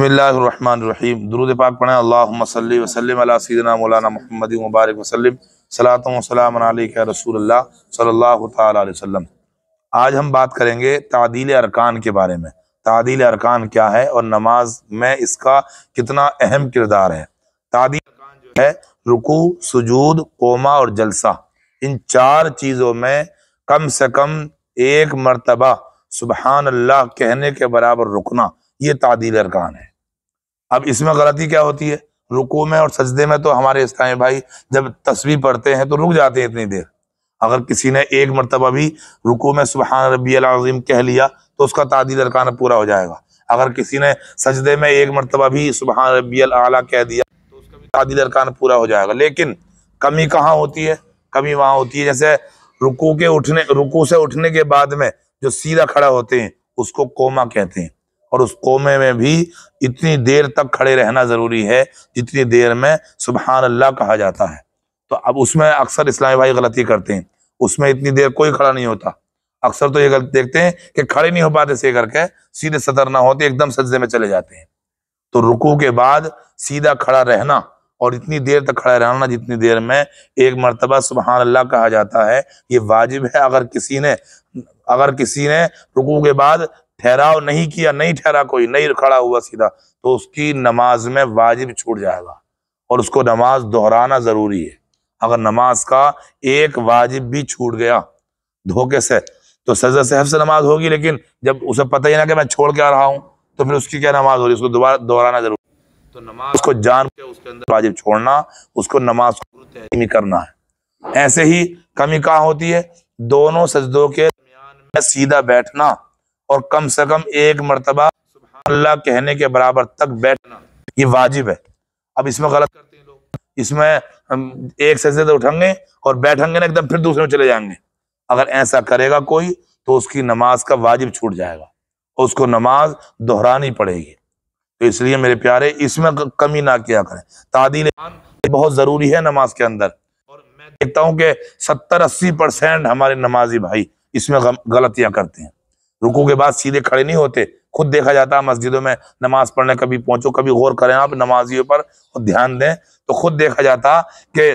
बसमीम दरुद पाक पढ़ें अल्लाह वसलम सीदना मौलाना मोहम्मद मुबारक वसलम सलातम रसूल सल्ला वसम आज हम बात करेंगे तादील अरकान के बारे में तादील अरकान क्या है और नमाज में इसका कितना अहम किरदार है तादील अरकान जो है रुकू सजूद कोमा और जलसा इन चार चीज़ों में कम से कम एक मरतबा सुबहान अल्लाह कहने के बराबर रुकना ये तादील अरकान है अब इसमें गलती क्या होती है रुको में और सजदे में तो हमारे इस्लामी भाई जब तस्वीर पढ़ते हैं तो रुक जाते हैं इतनी देर अगर किसी ने एक मरतबा भी रुको में सुबहान रबी आजीम कह लिया तो उसका तादील अरकान पूरा हो जाएगा अगर किसी ने सजदे में एक मरतबा भी सुबहान रबी अला कह दिया तो उसका भी तादील अरकान पूरा हो जाएगा लेकिन कमी कहाँ होती है कमी वहाँ होती है जैसे रुको के उठने रुको से उठने के बाद में जो सीधा खड़ा होते हैं उसको कोमा कहते हैं और उस कोमे में भी इतनी देर तक खड़े रहना ज़रूरी है जितनी देर में सुबहान अल्लाह कहा जाता है तो अब उसमें अक्सर इस्लामी भाई गलती करते हैं उसमें इतनी देर कोई खड़ा नहीं होता अक्सर तो ये गलत देखते हैं कि खड़े नहीं हो पाते से करके सीधे सतर ना होते एकदम सज्जे में चले जाते हैं तो रुकू के बाद सीधा खड़ा रहना और इतनी देर तक खड़ा रहना जितनी देर में एक मरतबा सुबहान अल्लाह कहा जाता है ये वाजिब है अगर किसी ने अगर किसी ने रुकू के बाद ठहराव नहीं किया नहीं ठहरा कोई नहीं खड़ा हुआ सीधा तो उसकी नमाज में वाजिब छूट जाएगा और उसको नमाज दोहराना ज़रूरी है अगर नमाज का एक वाजिब भी छूट गया धोखे से तो सजा से नमाज होगी लेकिन जब उसे पता ही ना कि मैं छोड़ के आ रहा हूँ तो फिर उसकी क्या नमाज हो रही उसको दोबारा दोहराना जरूरी तो नमाज को जान के उसके अंदर वाजिब छोड़ना उसको नमाज को करना है ऐसे ही कमी कहाँ होती है दोनों सजदों के दरमियान में सीधा बैठना और कम से कम एक मरतबा अल्लाह कहने के बराबर तक बैठना ये वाजिब है अब इसमें गलत करते हैं लोग इसमें हम एक से उठेंगे और बैठेंगे ना एकदम फिर दूसरे में चले जाएंगे अगर ऐसा करेगा कोई तो उसकी नमाज का वाजिब छूट जाएगा उसको नमाज दोहरानी पड़ेगी तो इसलिए मेरे प्यारे इसमें कमी ना किया करें तादील बहुत ज़रूरी है नमाज के अंदर और मैं देखता हूँ कि सत्तर अस्सी परसेंट हमारे नमाजी भाई इसमें गलतियाँ करते हैं रुकू के बाद सीधे खड़े नहीं होते खुद देखा जाता है मस्जिदों में नमाज पढ़ने कभी पहुंचो कभी गौर करें आप नमाजियों पर ध्यान दें तो खुद देखा जाता कि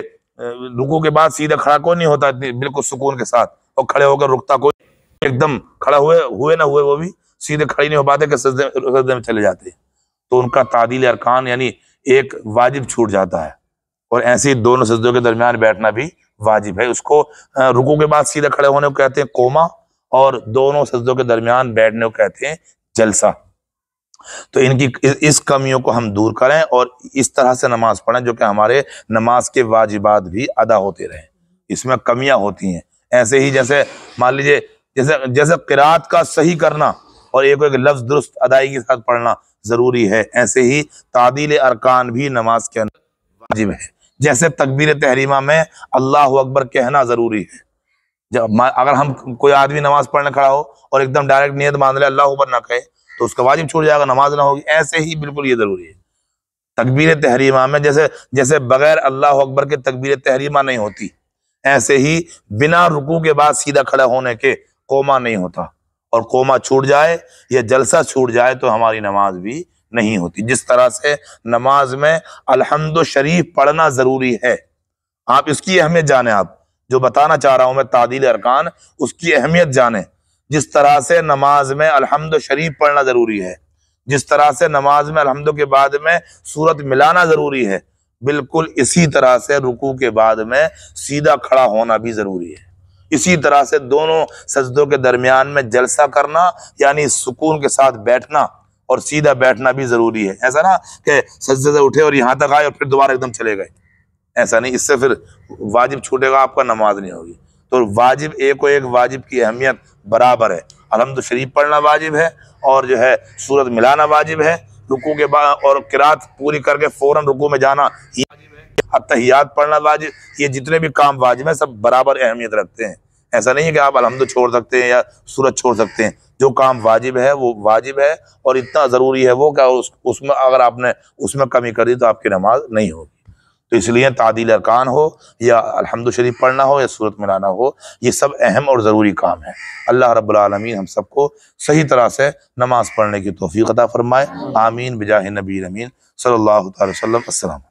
रुकू के बाद सीधे खड़ा कोई नहीं होता बिल्कुल सुकून के साथ और खड़े होकर रुकता कोई एकदम खड़ा हुए हुए ना हुए वो भी सीधे खड़े नहीं हो पाते कि सजदे सजदे में चले जाते तो उनका तादील अरकान यानी एक वाजिब छूट जाता है और ऐसे ही दोनों सजदों के दरमियान बैठना भी वाजिब है उसको रुकू के बाद सीधे खड़े होने को कहते हैं कोमा और दोनों सजदों के दरमियान बैठने को कहते हैं जलसा तो इनकी इस कमियों को हम दूर करें और इस तरह से नमाज पढ़ें जो कि हमारे नमाज के वाजिबात भी अदा होते रहें इसमें कमियां होती हैं ऐसे ही जैसे मान लीजिए जैसे जैसे किरात का सही करना और एक एक लफ्ज दुरुस्त अदाई के साथ पढ़ना ज़रूरी है ऐसे ही तादिल अरकान भी नमाज के अंदर वाजिब है जैसे तकबीर तहरीमा में अल्लाह अकबर कहना ज़रूरी है जब अगर हम कोई आदमी नमाज पढ़ने खड़ा हो और एकदम डायरेक्ट नियत मान ले अल्लाह ऊपर ना कहे तो उसका वाजिब छूट जाएगा नमाज ना होगी ऐसे ही बिल्कुल ये जरूरी है तकबीर तहरीमा में जैसे जैसे बगैर अल्लाह अकबर के तकबीर तहरीमा नहीं होती ऐसे ही बिना रुकू के बाद सीधा खड़ा होने के कोमा नहीं होता और कोमा छूट जाए या जलसा छूट जाए तो हमारी नमाज भी नहीं होती जिस तरह से नमाज में अलहमद शरीफ पढ़ना ज़रूरी है आप इसकी अहमियत जाने आप जो बताना चाह रहा हूं मैं तादील अरकान उसकी अहमियत जाने जिस तरह से नमाज में अलहमद शरीफ पढ़ना ज़रूरी है जिस तरह से नमाज में अलहमद के बाद में सूरत मिलाना ज़रूरी है बिल्कुल इसी तरह से रुकू के बाद में सीधा खड़ा होना भी ज़रूरी है इसी तरह से दोनों सजदों के दरमियान में जलसा करना यानी सुकून के साथ बैठना और सीधा बैठना भी ज़रूरी है ऐसा ना कि सजदे से उठे और यहाँ तक आए और फिर दोबारा एकदम चले गए ऐसा नहीं इससे फिर वाजिब छूटेगा आपका नमाज नहीं होगी तो वाजिब एक और एक वाजिब की अहमियत बराबर है अलहमद शरीफ पढ़ना वाजिब है और जो है सूरत मिलाना वाजिब है रुकू के बाद और किरात पूरी करके फ़ौरन रुकू में जाना अतहियात पढ़ना वाजिब ये जितने भी काम वाजिब हैं सब बराबर अहमियत रखते हैं ऐसा नहीं है कि आप अलहमद छोड़ सकते हैं या सूरत छोड़ सकते हैं जो काम वाजिब है वो वाजिब है और इतना ज़रूरी है वो क्या उस, उसमें अगर आपने उसमें कमी कर दी तो आपकी नमाज नहीं होगी तो इसलिए तादिल अरकान हो या अलहमद शरीफ पढ़ना हो या सूरत मिलाना हो ये सब अहम और ज़रूरी काम है अल्लाह रबालमीन हम सबको सही तरह से नमाज़ पढ़ने की तोफ़ी अदा फ़रमाए आमीन बजा नबी अमीन सल्ला तसलम